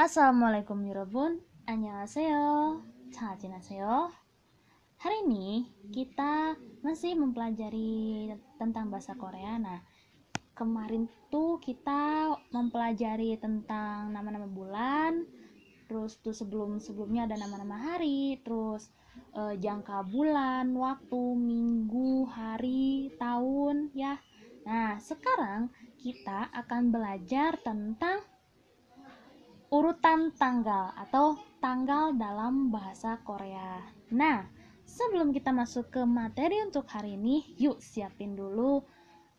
Assalamualaikum Yorobun, Annyeonghaseyo, Chajinaseyo Hari ini kita masih mempelajari tentang bahasa Korea Nah, kemarin tuh kita mempelajari tentang nama-nama bulan Terus tuh sebelum-sebelumnya ada nama-nama hari Terus e, jangka bulan, waktu, minggu, hari, tahun ya Nah, sekarang kita akan belajar tentang urutan tanggal atau tanggal dalam bahasa Korea. Nah, sebelum kita masuk ke materi untuk hari ini, yuk siapin dulu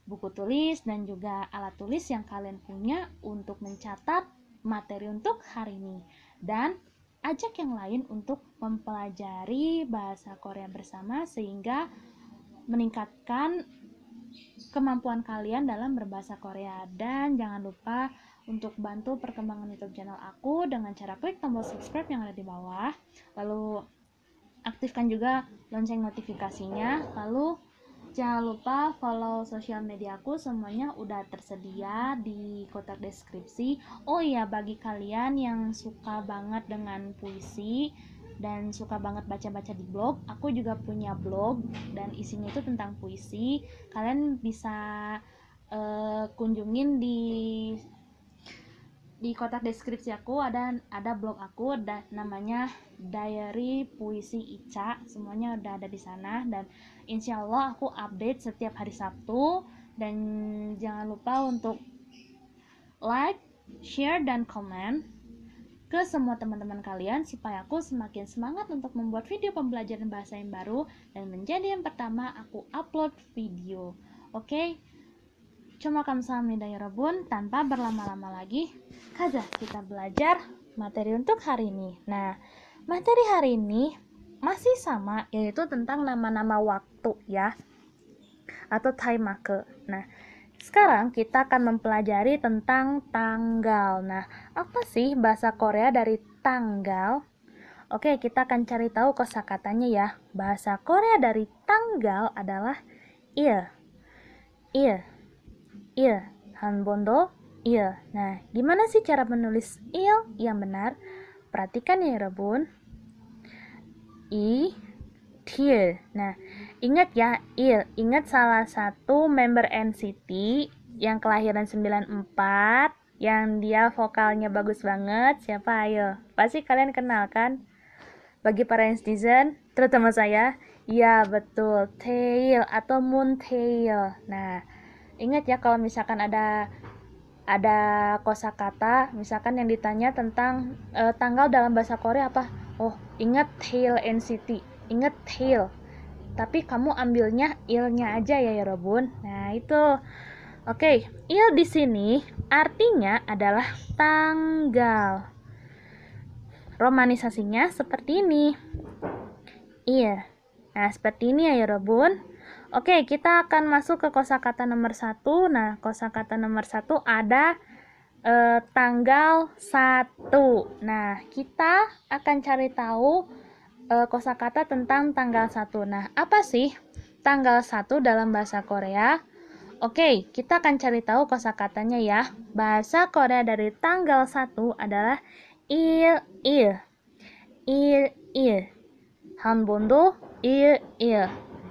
buku tulis dan juga alat tulis yang kalian punya untuk mencatat materi untuk hari ini. Dan ajak yang lain untuk mempelajari bahasa Korea bersama sehingga meningkatkan kemampuan kalian dalam berbahasa Korea dan jangan lupa untuk bantu perkembangan YouTube channel aku dengan cara klik tombol subscribe yang ada di bawah, lalu aktifkan juga lonceng notifikasinya, lalu jangan lupa follow sosial media aku semuanya udah tersedia di kotak deskripsi. Oh iya bagi kalian yang suka banget dengan puisi dan suka banget baca-baca di blog, aku juga punya blog dan isinya itu tentang puisi. Kalian bisa uh, kunjungin di di kotak deskripsi aku ada ada blog aku da, namanya Diary Puisi Ica semuanya udah ada di sana dan insya Allah aku update setiap hari Sabtu dan jangan lupa untuk like, share dan komen ke semua teman-teman kalian supaya aku semakin semangat untuk membuat video pembelajaran bahasa yang baru dan menjadi yang pertama aku upload video. Oke, okay? Cuma kamsahamni rebun tanpa berlama-lama lagi. Kaza, kita belajar materi untuk hari ini. Nah, materi hari ini masih sama yaitu tentang nama-nama waktu ya atau time marker Nah, sekarang kita akan mempelajari tentang tanggal. Nah, apa sih bahasa Korea dari tanggal? Oke, kita akan cari tahu kosakatanya ya. Bahasa Korea dari tanggal adalah il. Iya. Il. Iya il, handbondo il. Nah, gimana sih cara menulis il yang benar? Perhatikan ya, Rebun. I, til. Nah, ingat ya, il. Ingat salah satu member NCT yang kelahiran 94 yang dia vokalnya bagus banget siapa ayo pasti kalian kenal kan bagi para netizen terutama saya ya betul tail atau moon tail nah ingat ya kalau misalkan ada ada kosakata misalkan yang ditanya tentang e, tanggal dalam bahasa Korea apa oh ingat hail city ingat hail tapi kamu ambilnya ilnya aja ya ya Robun nah itu oke okay. il di sini artinya adalah tanggal romanisasinya seperti ini il iya. nah seperti ini ya ya Robun Oke, kita akan masuk ke kosakata nomor satu. Nah, kosakata nomor satu ada eh, tanggal satu. Nah, kita akan cari tahu eh, kosakata tentang tanggal satu. Nah, apa sih tanggal satu dalam bahasa Korea? Oke, kita akan cari tahu kosakatanya ya. Bahasa Korea dari tanggal satu adalah il il. Il il. Hanbondo il il.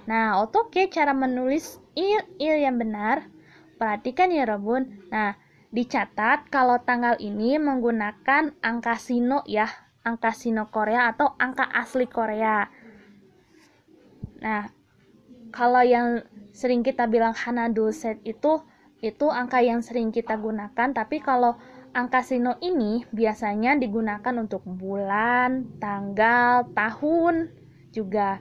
Nah, AutoCAD cara menulis il-il yang benar. Perhatikan ya, Robun. Nah, dicatat kalau tanggal ini menggunakan angka sino ya, angka sino Korea atau angka asli Korea. Nah, kalau yang sering kita bilang Hanadu set itu itu angka yang sering kita gunakan, tapi kalau angka sino ini biasanya digunakan untuk bulan, tanggal, tahun juga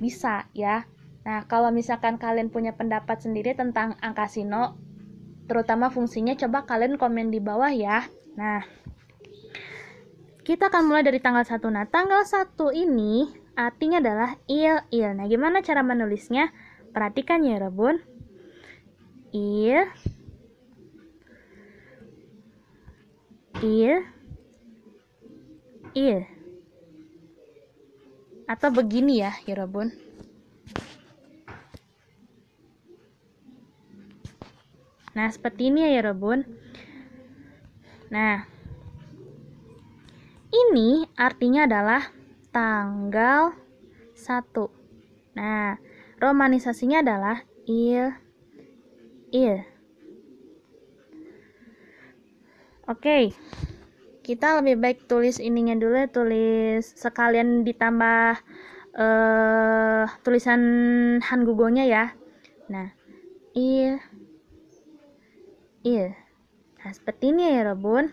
bisa ya. Nah, kalau misalkan kalian punya pendapat sendiri tentang angka sino, terutama fungsinya coba kalian komen di bawah ya. Nah, kita akan mulai dari tanggal 1. Nah, tanggal 1 ini artinya adalah il il. Nah, gimana cara menulisnya? Perhatikan ya, Rebun. Il il il atau begini ya Hirobun nah seperti ini ya Hirobun nah ini artinya adalah tanggal 1 nah romanisasinya adalah il il oke okay kita lebih baik tulis ininya dulu ya, tulis sekalian ditambah uh, tulisan Gugonya ya. Nah, iya. Iya. Nah, seperti ini ya, robun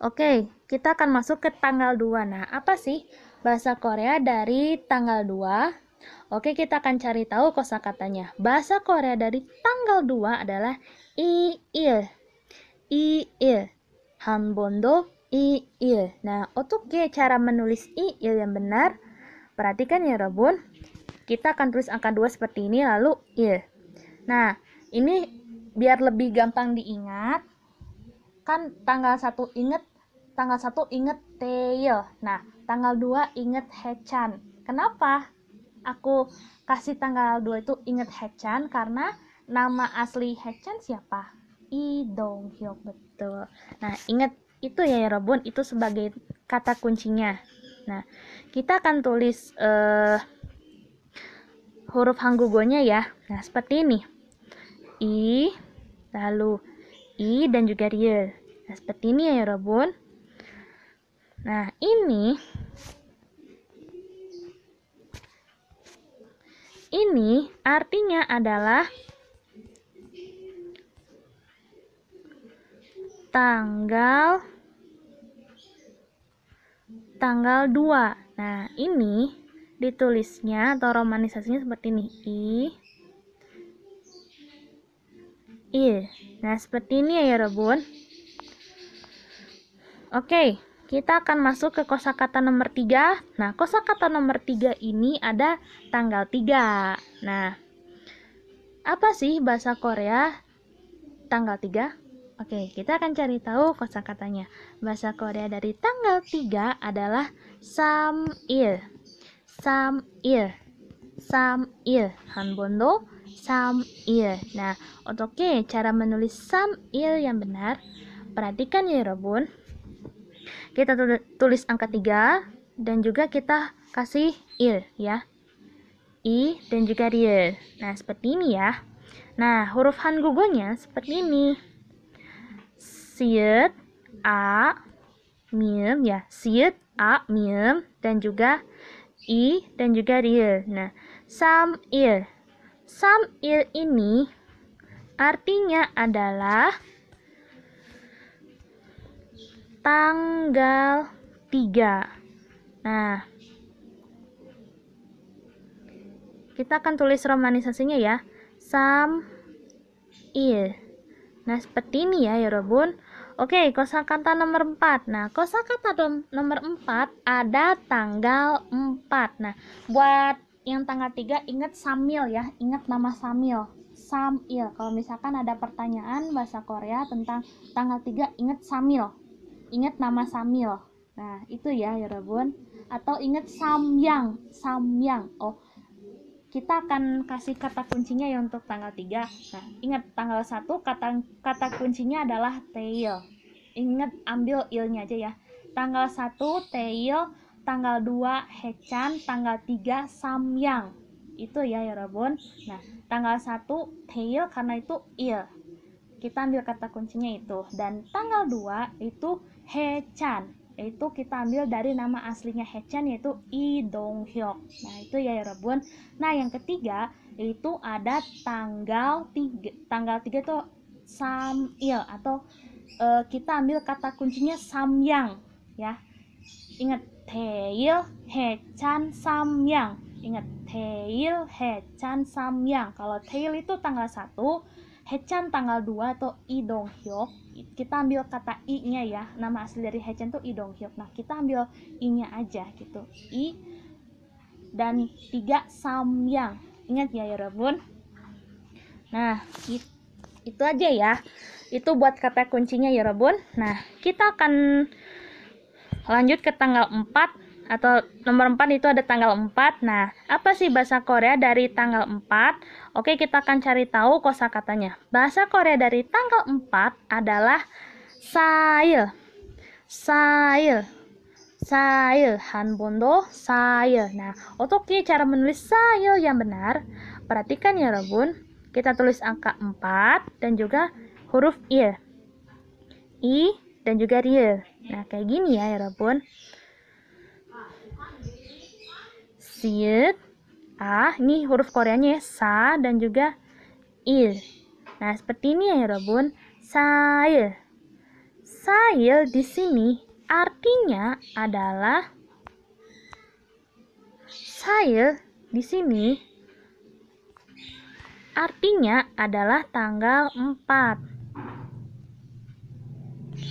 Oke, kita akan masuk ke tanggal 2. Nah, apa sih bahasa Korea dari tanggal 2? Oke, kita akan cari tahu kosakatanya. Bahasa Korea dari tanggal 2 adalah i I il Hambondo Il. Nah, untuk cara menulis I Il yang benar, perhatikan ya Robun. Kita akan tulis angka 2 seperti ini lalu il. Nah, ini biar lebih gampang diingat. Kan tanggal 1 inget tanggal 1 inget teil. Nah, tanggal 2 inget hechan. Kenapa? Aku kasih tanggal 2 itu inget hechan karena nama asli hechan siapa? I Dong Hyuk gitu nah ingat itu ya, ya Robon itu sebagai kata kuncinya nah kita akan tulis uh, huruf hanggugonya ya nah seperti ini i lalu i dan juga riel nah seperti ini ya, ya Robon nah ini ini artinya adalah tanggal tanggal 2. Nah, ini ditulisnya atau romanisasinya seperti ini. I I. Nah, seperti ini ya, ya Rebun. Oke, kita akan masuk ke kosakata nomor tiga. Nah, kosakata nomor tiga ini ada tanggal tiga. Nah, apa sih bahasa Korea tanggal tiga? Oke, kita akan cari tahu kosakatanya. Bahasa Korea dari tanggal 3 adalah samil. Samil. Samil. Hanbondo samil. Nah, oke cara menulis samil yang benar. Perhatikan ya, Robun. Kita tulis angka 3 dan juga kita kasih il ya. I dan juga ril. Nah, seperti ini ya. Nah, huruf Hangugonya seperti ini siet, a, mim ya, siet, a, mim dan juga i dan juga ril. Nah, sam il, sam il ini artinya adalah tanggal tiga. Nah, kita akan tulis romanisasinya ya. sam il. Nah, seperti ini ya, ya Robun. Oke, kosakata nomor 4. Nah, kosakata nomor 4 ada tanggal 4. Nah, buat yang tanggal 3 ingat Samil ya, ingat nama Samil. Samil. Kalau misalkan ada pertanyaan bahasa Korea tentang tanggal 3, ingat Samil. Ingat nama Samil. Nah, itu ya, ya Atau ingat Samyang, Samyang. Oh, kita akan kasih kata kuncinya ya untuk tanggal 3. Nah, ingat tanggal 1 kata kata kuncinya adalah tail. Ingat ambil ilnya aja ya. Tanggal 1 tail, tanggal 2 hechan, tanggal 3 samyang. Itu ya ya rabun Nah, tanggal 1 tail karena itu il. Kita ambil kata kuncinya itu dan tanggal 2 itu hechan itu kita ambil dari nama aslinya Hechan yaitu Lee Dong Hyuk. Nah, itu ya, ya rebun Nah, yang ketiga yaitu ada tanggal 3. Tanggal 3 itu Samil atau uh, kita ambil kata kuncinya Samyang ya. Ingat Tail, Hechan, Samyang. Ingat Tail, Hechan, Samyang. Kalau Tail itu tanggal 1, Hechan tanggal 2 atau Lee Dong Hyuk kita ambil kata i-nya ya. Nama asli dari Haechan tuh I Dong Hyuk. Nah, kita ambil i-nya aja gitu. I dan tiga Samyang. Ingat ya, ya Rebun. Nah, itu aja ya. Itu buat kata kuncinya ya Rebun. Nah, kita akan lanjut ke tanggal 4 atau nomor 4 itu ada tanggal 4. Nah, apa sih bahasa Korea dari tanggal 4? Oke, kita akan cari tahu kosakatanya. Bahasa Korea dari tanggal 4 adalah sail. Sail. Sail hanbondo sail. Nah, untuk cara menulis sail yang benar, perhatikan ya Rebun. Kita tulis angka 4 dan juga huruf il. I dan juga real. Nah, kayak gini ya, ya Rabun siet ah ini huruf koreanya ya sa dan juga il nah seperti ini ya Robun sail sail di sini artinya adalah sail di sini artinya adalah tanggal 4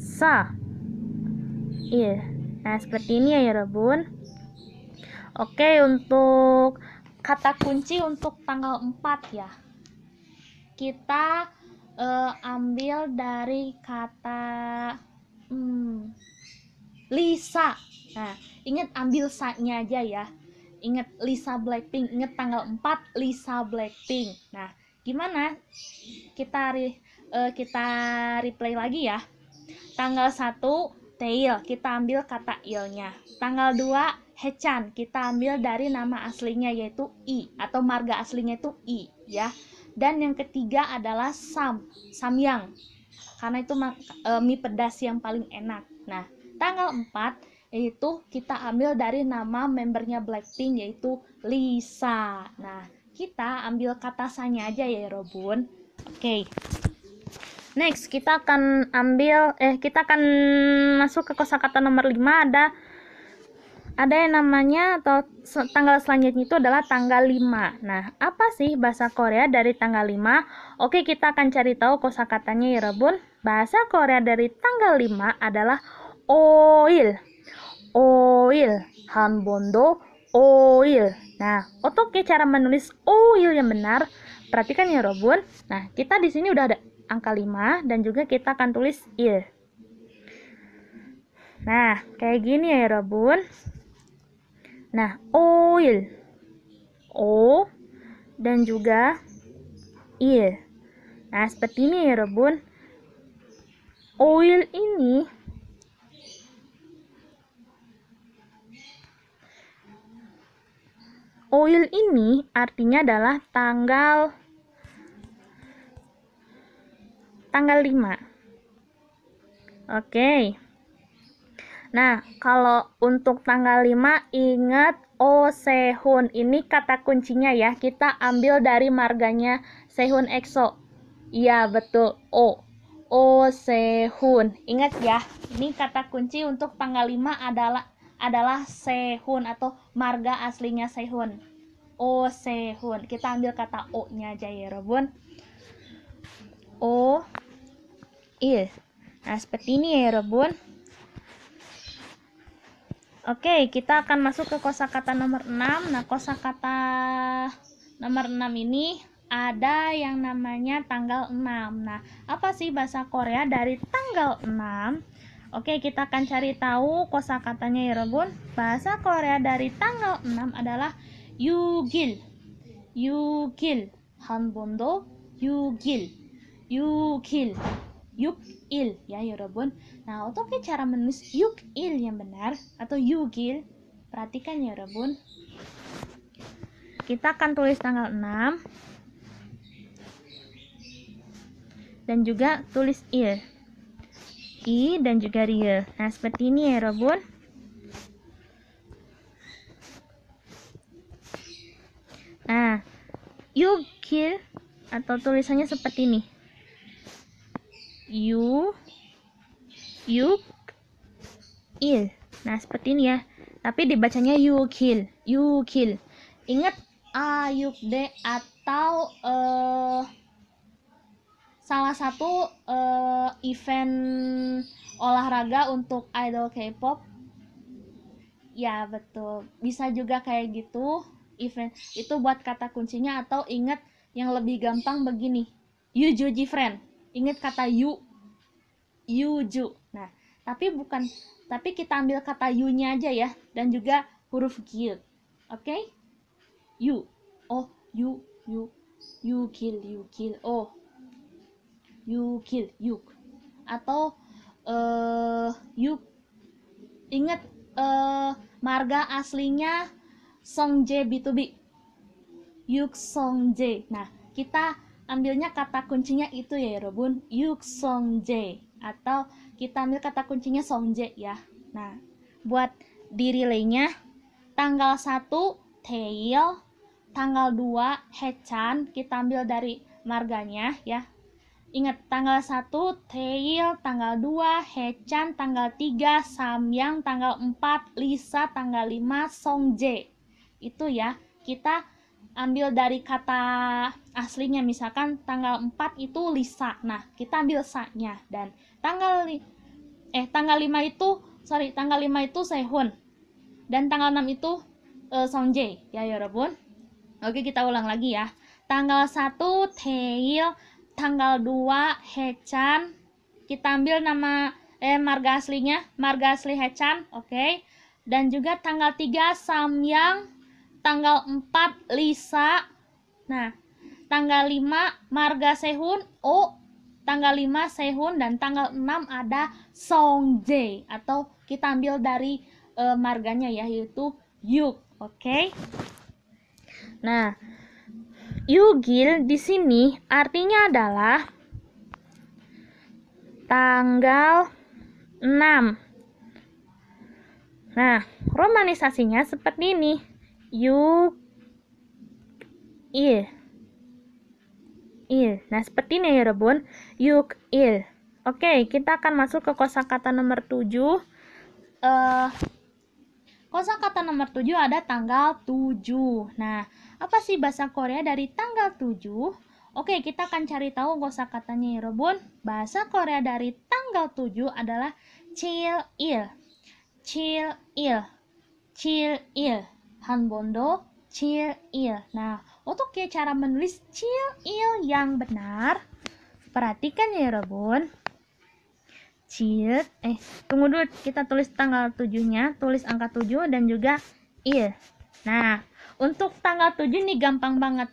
sa il iya. Nah, seperti ini ya, ya Bun. Oke, untuk kata kunci untuk tanggal 4 ya. Kita uh, ambil dari kata hmm, Lisa. Nah, ingat ambil saatnya aja ya. Ingat Lisa Blackpink, ingat tanggal 4 Lisa Blackpink. Nah, gimana? Kita re, uh, kita replay lagi ya. Tanggal 1 tail, kita ambil kata ilnya. Tanggal 2, hechan, kita ambil dari nama aslinya yaitu i atau marga aslinya itu i ya. Dan yang ketiga adalah sam, samyang. Karena itu e, mie pedas yang paling enak. Nah, tanggal 4 yaitu kita ambil dari nama membernya Blackpink yaitu Lisa. Nah, kita ambil kata sanya aja ya Robun. Oke. Okay. Next, kita akan ambil eh kita akan masuk ke kosakata nomor 5 ada ada yang namanya atau tanggal selanjutnya itu adalah tanggal 5. Nah, apa sih bahasa Korea dari tanggal 5? Oke, kita akan cari tahu kosakatanya ya, Rebun. Bahasa Korea dari tanggal 5 adalah oil. Oil. Hanbondo oil. Nah, untuk cara menulis oil yang benar, perhatikan ya, Robun. Nah, kita di sini udah ada angka 5 dan juga kita akan tulis il. Nah, kayak gini ya, Robun. Nah, oil. O dan juga il. Nah, seperti ini ya, Robun. Oil ini Oil ini artinya adalah tanggal tanggal 5. Oke. Nah, kalau untuk tanggal 5 ingat Osehun oh, ini kata kuncinya ya. Kita ambil dari marganya Sehun EXO. Iya, betul. O. Osehun Ingat ya, ini kata kunci untuk tanggal 5 adalah adalah Sehun atau marga aslinya Sehun. O Sehun. Kita ambil kata O-nya aja ya, Robun. O is. Iya, nah, seperti ini ya, Rebun. Oke, kita akan masuk ke kosakata nomor 6. Nah, kosakata nomor 6 ini ada yang namanya tanggal 6. Nah, apa sih bahasa Korea dari tanggal 6? Oke, kita akan cari tahu kosakatanya ya, Rebun. Bahasa Korea dari tanggal 6 adalah Yugil. Yugil. Hanbondo Yugil. Yugil. Yuk il ya yorobun ya nah untuk cara menulis yuk il yang benar atau yugil perhatikan yorobun ya kita akan tulis tanggal 6 dan juga tulis il i dan juga riel nah seperti ini ya yorobun nah yukil atau tulisannya seperti ini you yuk, il nah seperti ini ya tapi dibacanya you kill you kill ingat ayuk de atau uh, salah satu uh, event olahraga untuk idol K-pop ya betul bisa juga kayak gitu event itu buat kata kuncinya atau ingat yang lebih gampang begini you Joji friend Ingat kata yuk, Yuju. Nah, tapi bukan tapi kita ambil kata yunya aja ya dan juga huruf gil. Oke? Okay? You. Oh, you you you kill you kill. Oh. You kill you atau uh, eh, you ingat uh, marga aslinya Song J B2B. Yuk Song J. Nah, kita ambilnya kata kuncinya itu ya, ya Robun Yuk Song Jae atau kita ambil kata kuncinya Song Jae ya nah buat di relaynya tanggal 1 Tail tanggal 2 Hechan kita ambil dari marganya ya Ingat tanggal 1 Tail, tanggal 2 Hechan, tanggal 3 Samyang, tanggal 4 Lisa, tanggal 5 Songje. Itu ya, kita ambil dari kata aslinya misalkan tanggal 4 itu Lisa nah kita ambil Sa-nya dan tanggal eh tanggal 5 itu sorry tanggal 5 itu Sehun dan tanggal 6 itu uh, eh, Songjae ya Yorobun ya oke kita ulang lagi ya tanggal 1 Tail tanggal 2 Hechan kita ambil nama eh marga aslinya marga asli Hechan oke okay? dan juga tanggal 3 Samyang tanggal 4 Lisa nah tanggal 5 Marga Sehun O tanggal 5 Sehun dan tanggal 6 ada Song J atau kita ambil dari uh, marganya ya yaitu Yuk oke okay? nah Yugil di sini artinya adalah tanggal 6 nah romanisasinya seperti ini Yugil il. Nah, seperti ini ya Rebun. Yuk il. Oke, kita akan masuk ke kosakata nomor 7. Eh uh, kosakata nomor 7 ada tanggal 7. Nah, apa sih bahasa Korea dari tanggal 7? Oke, kita akan cari tahu kosakatanya ya Rebun. Bahasa Korea dari tanggal 7 adalah chill il. Chill il. Chill il. Hanbondo chill il. Nah, untuk ya cara menulis cil-il yang benar, perhatikan ya Rebun. Cil, eh tunggu dulu kita tulis tanggal tujuhnya tulis angka tujuh dan juga il. Nah, untuk tanggal tujuh nih gampang banget.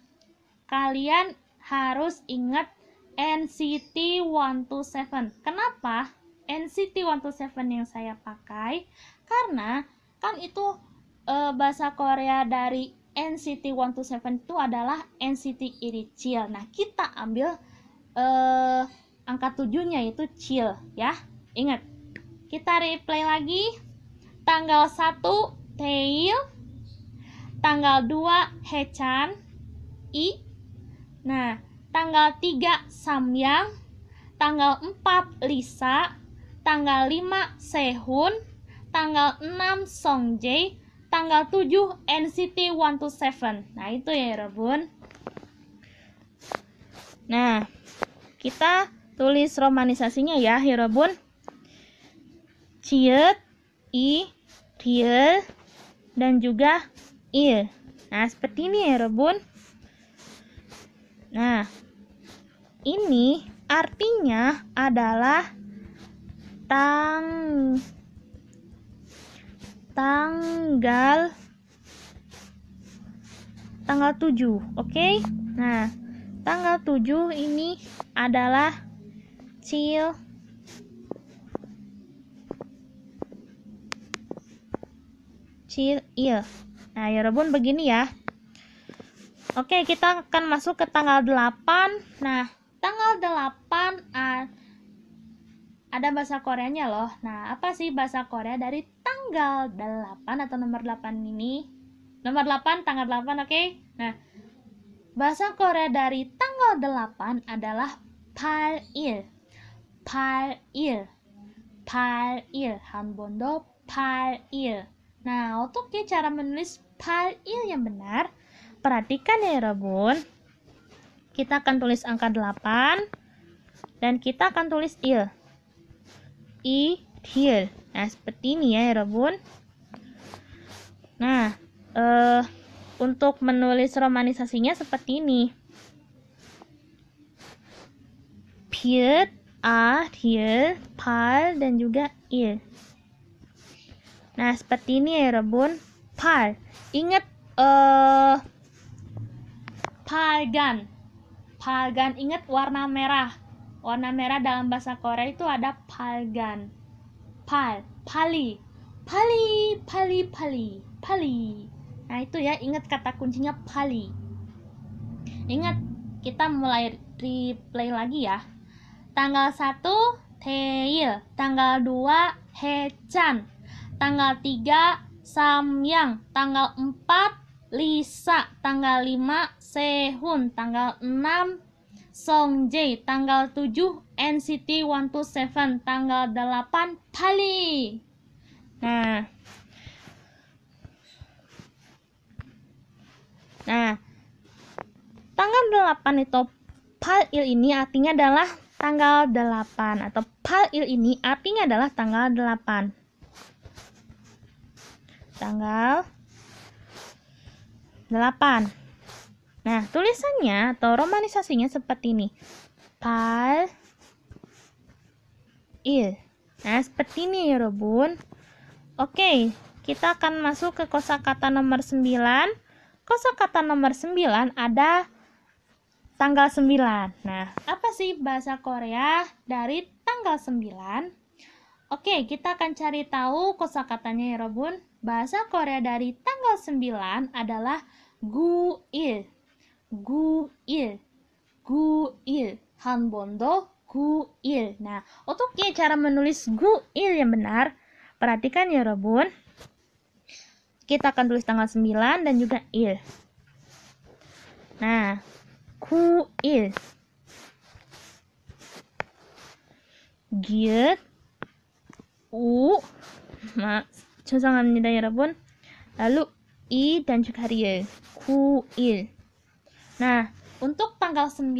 Kalian harus ingat NCT 127. Kenapa NCT 127 yang saya pakai? Karena kan itu e, bahasa Korea dari NCT 127 itu adalah NCT ini chill. Nah, kita ambil eh, angka tujuhnya itu chill ya. Ingat. Kita replay lagi. Tanggal 1 tail. Tanggal 2 hechan i. Nah, tanggal 3 samyang. Tanggal 4 lisa. Tanggal 5 sehun. Tanggal 6 songjae tanggal 7 NCT 127. Nah, itu ya, Rebun. Nah, kita tulis romanisasinya ya, ya rebun. Ciet, i, riel, dan juga il. Nah, seperti ini ya, Rebun. Nah, ini artinya adalah tang tanggal tanggal 7 oke okay? nah tanggal 7 ini adalah chill chill iya nah ya rebun begini ya oke okay, kita akan masuk ke tanggal 8 nah tanggal 8 ada bahasa koreanya loh nah apa sih bahasa korea dari tanggal 8 atau nomor 8 ini nomor 8 tanggal 8 oke okay? nah bahasa Korea dari tanggal 8 adalah pal il pal il pal il hanbondo pal il nah oke cara menulis pal il yang benar perhatikan ya Rebun kita akan tulis angka 8 dan kita akan tulis il i il Nah, seperti ini ya, ya Robun. Nah, eh, untuk menulis romanisasinya seperti ini. Pied, a, hier, pal, dan juga il. Nah, seperti ini ya, ya Rebun. Pal. Ingat eh uh, palgan. Palgan ingat warna merah. Warna merah dalam bahasa Korea itu ada palgan pal pali pali pali pali pali nah itu ya ingat kata kuncinya pali ingat kita mulai replay lagi ya tanggal 1 teil tanggal 2 hechan tanggal 3 samyang tanggal 4 lisa tanggal 5 sehun tanggal 6 songjae tanggal 7 NCT 127 tanggal 8 Bali. Nah. Nah, tanggal 8 itu Palil ini artinya adalah tanggal 8 atau Palil ini artinya adalah tanggal 8. Tanggal 8. Nah, tulisannya atau romanisasinya seperti ini. Pal il. Iya. Nah, seperti ini ya Robun. Oke, kita akan masuk ke kosakata nomor 9. Kosakata nomor 9 ada tanggal 9. Nah, apa sih bahasa Korea dari tanggal 9? Oke, kita akan cari tahu kosakatanya ya Robun. Bahasa Korea dari tanggal 9 adalah guil. Guil. Guil. Hanbondo guil. Nah, ya cara menulis guil yang benar, perhatikan ya Robun. Kita akan tulis tanggal 9 dan juga il. Nah, guil. Gil. U. Maaf, ya Robun. Lalu i dan juga ril. Guil. Nah, untuk tanggal 9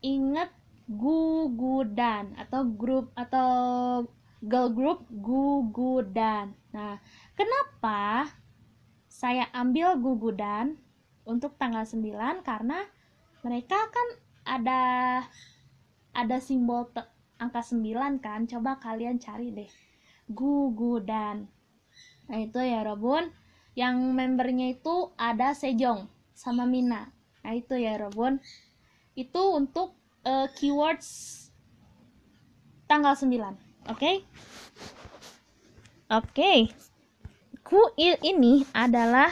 ingat gugudan atau grup atau girl group gugudan. Nah, kenapa saya ambil gugudan untuk tanggal 9 karena mereka kan ada ada simbol angka 9 kan. Coba kalian cari deh. Gugudan. Nah, itu ya Robun. Yang membernya itu ada Sejong sama Mina. Nah, itu ya Robun. Itu untuk uh, keywords tanggal 9 oke okay? oke okay. kuil ini adalah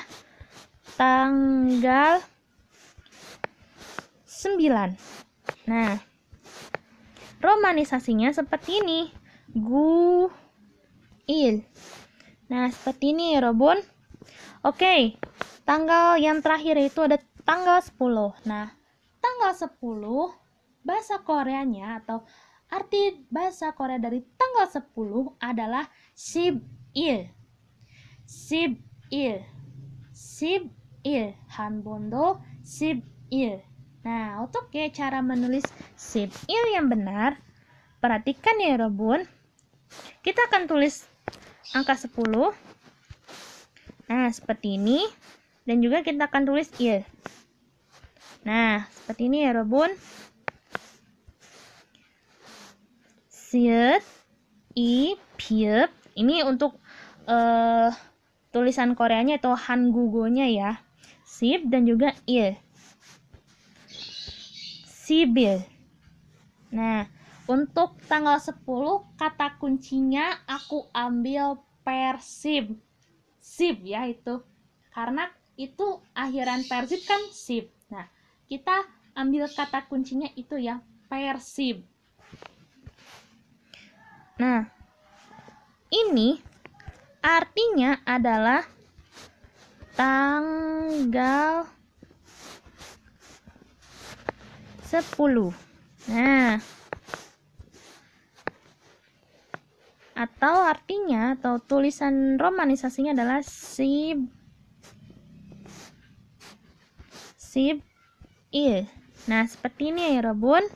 tanggal 9 nah romanisasinya seperti ini guil nah seperti ini ya Robun oke okay. tanggal yang terakhir itu ada tanggal 10 nah tanggal 10 bahasa Koreanya atau arti bahasa Korea dari tanggal 10 adalah sib il. Sib il. Sib il. Hanbondo sib il. Nah, untuk ya cara menulis sib il yang benar, perhatikan ya Robun. Kita akan tulis angka 10. Nah, seperti ini. Dan juga kita akan tulis il. Nah, seperti ini ya Robun. Pisces I Piep ini untuk uh, tulisan Koreanya itu Hangugo-nya ya Sip dan juga i. Sibil Nah untuk tanggal 10 kata kuncinya aku ambil Persib Sip ya itu karena itu akhiran Persib kan Sip Nah kita ambil kata kuncinya itu ya Persib Nah, ini artinya adalah tanggal 10. Nah, atau artinya atau tulisan romanisasinya adalah sib sib il. Iya. Nah, seperti ini ya, Rebun.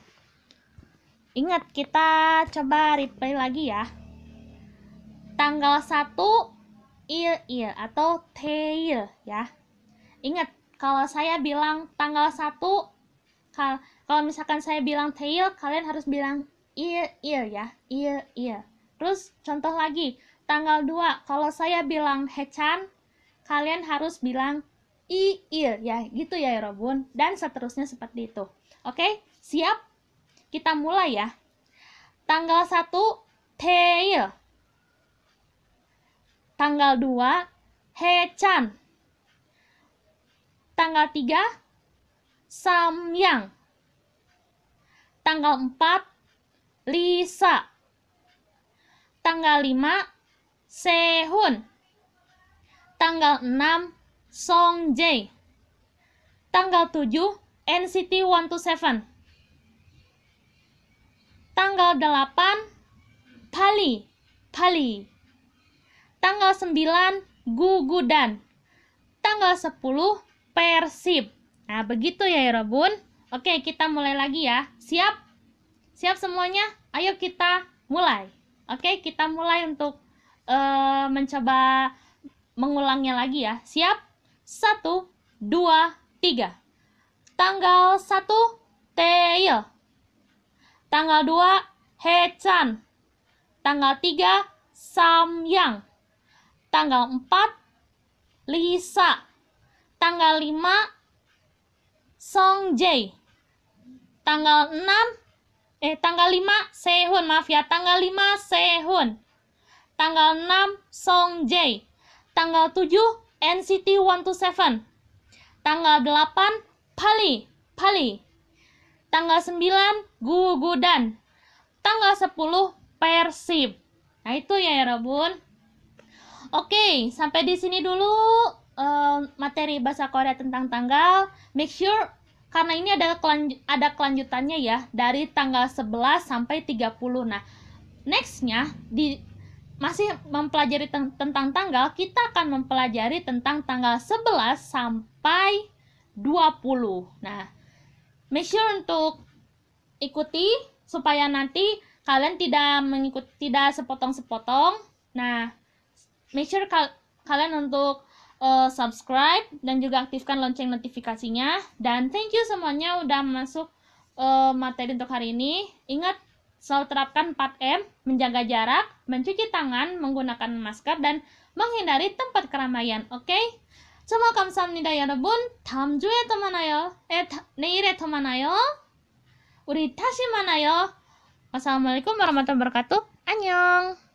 Ingat, kita coba replay lagi ya. Tanggal 1 il il atau tail ya. Ingat, kalau saya bilang tanggal 1 kal kalau misalkan saya bilang tail kalian harus bilang il il ya, il il. Terus contoh lagi, tanggal 2 kalau saya bilang hechan, kalian harus bilang i il ya, gitu ya Robun dan seterusnya seperti itu. Oke, siap? Kita mulai ya. Tanggal 1 Tail. Tanggal 2 Hechan. Tanggal 3 Samyang. Tanggal 4 Lisa. Tanggal 5 Sehun. Tanggal 6 Songjae. Tanggal 7 NCT 127. Tanggal 8 Pali, Pali. Tanggal 9 Gugudan. Tanggal 10 Persib. Nah, begitu ya, ya Robun. Oke, kita mulai lagi ya. Siap? Siap semuanya? Ayo kita mulai. Oke, kita mulai untuk uh, mencoba mengulangnya lagi ya. Siap? Satu, dua, tiga. Tanggal satu, Teil. Tanggal 2, Hechan. Tanggal 3, Samyang. Tanggal 4, Lisa. Tanggal 5, Song Tanggal 6, eh tanggal 5, Sehun. Maaf ya, tanggal 5, Sehun. Tanggal 6, Song Tanggal 7, NCT 127. Tanggal 8, Pali. Pali. Tanggal 9 Gugudan. Tanggal 10 Persib. Nah, itu ya, ya Rabun. Oke, sampai di sini dulu uh, materi bahasa Korea tentang tanggal. Make sure karena ini ada kelanju ada kelanjutannya ya dari tanggal 11 sampai 30. Nah, nextnya di masih mempelajari ten tentang tanggal, kita akan mempelajari tentang tanggal 11 sampai 20. Nah, make sure untuk ikuti supaya nanti kalian tidak mengikuti tidak sepotong-sepotong. Nah, make sure kal kalian untuk uh, subscribe dan juga aktifkan lonceng notifikasinya dan thank you semuanya udah masuk uh, materi untuk hari ini. Ingat selalu terapkan 4M, menjaga jarak, mencuci tangan menggunakan masker dan menghindari tempat keramaian, oke? Okay? 정말 감사합니다, 여러분. 다음 주에 또 만나요. 에, 다, 내일에 또 만나요. 우리 다시 만나요. Wassalamualaikum warahmatullahi wabarakatuh. 안녕.